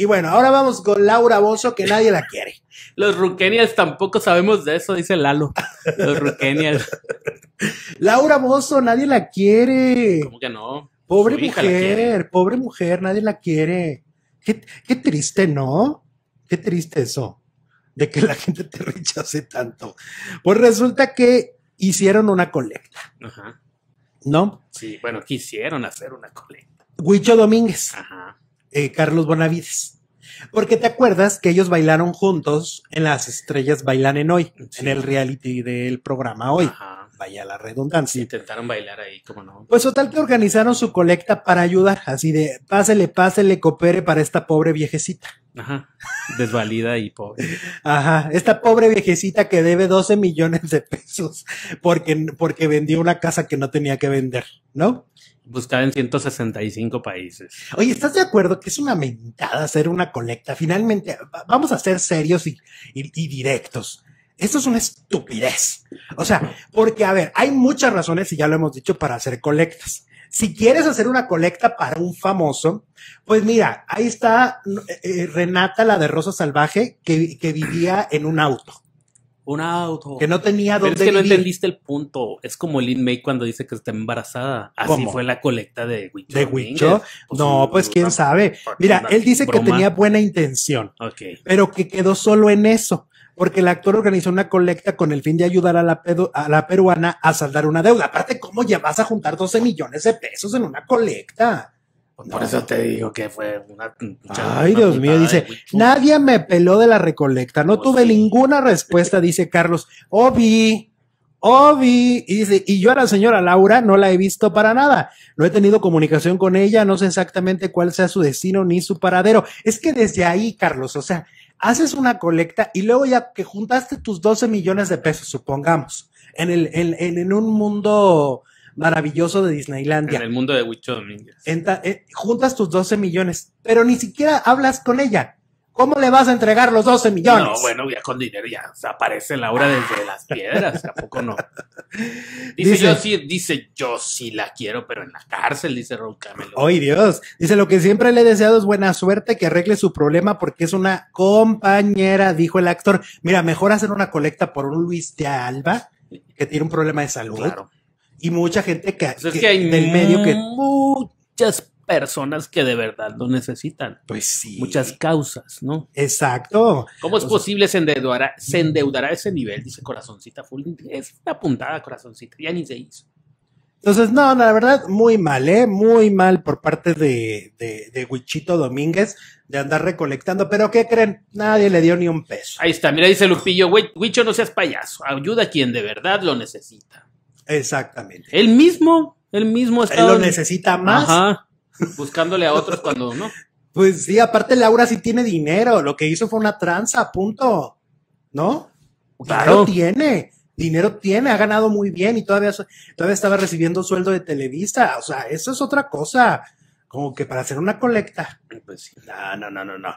Y bueno, ahora vamos con Laura Bozo, que nadie la quiere. Los ruquenias tampoco sabemos de eso, dice Lalo. Los Ruquenials. Laura Bozo, nadie la quiere. ¿Cómo que no? Pobre mujer, pobre mujer, nadie la quiere. Qué, triste, ¿no? Qué triste eso, de que la gente te rechace tanto. Pues resulta que hicieron una colecta. Ajá. ¿No? Sí, bueno, quisieron hacer una colecta. Huicho Domínguez. Ajá eh, Carlos Bonavides. Porque te acuerdas que ellos bailaron juntos en Las Estrellas Bailan en Hoy, en el reality del programa Hoy. Vaya la redundancia. Intentaron bailar ahí, como no. Pues total que organizaron su colecta para ayudar, así de pásele, pásele, coopere para esta pobre viejecita. Ajá. Desvalida y pobre. Ajá. Esta pobre viejecita que debe 12 millones de pesos porque, porque vendió una casa que no tenía que vender, ¿no? Buscada en 165 países. Oye, ¿estás de acuerdo que es una mentada hacer una colecta? Finalmente, vamos a ser serios y, y directos. Esto es una estupidez. O sea, porque, a ver, hay muchas razones, y ya lo hemos dicho, para hacer colectas si quieres hacer una colecta para un famoso, pues mira, ahí está eh, eh, Renata, la de Rosa Salvaje, que, que vivía en un auto. Un auto. Que no tenía dónde es que no entendiste el punto. Es como el May cuando dice que está embarazada. Así fue la colecta de Wicho. Pues no, pues quién sabe. Mira, él dice que tenía buena intención. Pero que quedó solo en eso. Porque el actor organizó una colecta con el fin de ayudar a la, a la peruana a saldar una deuda. Aparte, ¿cómo ya vas a juntar 12 millones de pesos en una colecta? por eso te digo que fue una. Ay, Dios mío, dice: Nadie me peló de la recolecta. No pues tuve ninguna respuesta, dice Carlos. Obi. Obi, y dice, y yo a la señora Laura no la he visto para nada. No he tenido comunicación con ella, no sé exactamente cuál sea su destino ni su paradero. Es que desde ahí, Carlos, o sea, haces una colecta y luego ya que juntaste tus 12 millones de pesos, supongamos, en, el, en un mundo maravilloso de Disneylandia. En el mundo de Huicho eh, juntas tus 12 millones, pero ni siquiera hablas con ella. ¿Cómo le vas a entregar los 12 millones? No, bueno, ya con dinero ya se aparece Laura desde las piedras, tampoco no. Dice, yo sí, dice yo sí la quiero, pero en la cárcel, dice Raúl Camelo. ¡Ay, Dios! Dice, lo que siempre le he deseado es buena suerte, que arregle su problema porque es una compañera, dijo el actor. Mira, mejor hacer una colecta por un Luis de Alba, que tiene un problema de salud. Claro y mucha gente que, pues medio que. Muchas personas que de verdad lo necesitan. Pues sí. Muchas causas, ¿no? Exacto. ¿Cómo es posible se endeudará, se endeudará ese nivel? Dice Corazoncita Full. Es una puntada, Corazoncita. Ya ni se hizo. Entonces, no, la verdad, muy mal, ¿eh? Muy mal por parte de, de, de Wichito Domínguez de andar recolectando. Pero, ¿qué creen? Nadie le dio ni un peso. Ahí está, mira, dice Lupillo, Wicho, no seas payaso. Ayuda a quien de verdad lo necesita. Exactamente. el mismo, el mismo está. Él lo necesita más. Buscándole a otros cuando no. Pues sí, aparte Laura sí tiene dinero. Lo que hizo fue una tranza, punto. ¿No? Claro. tiene. Dinero tiene, ha ganado muy bien y todavía, todavía estaba recibiendo sueldo de Televisa. O sea, eso es otra cosa. Como que para hacer una colecta. Pues sí, no, no, no, no.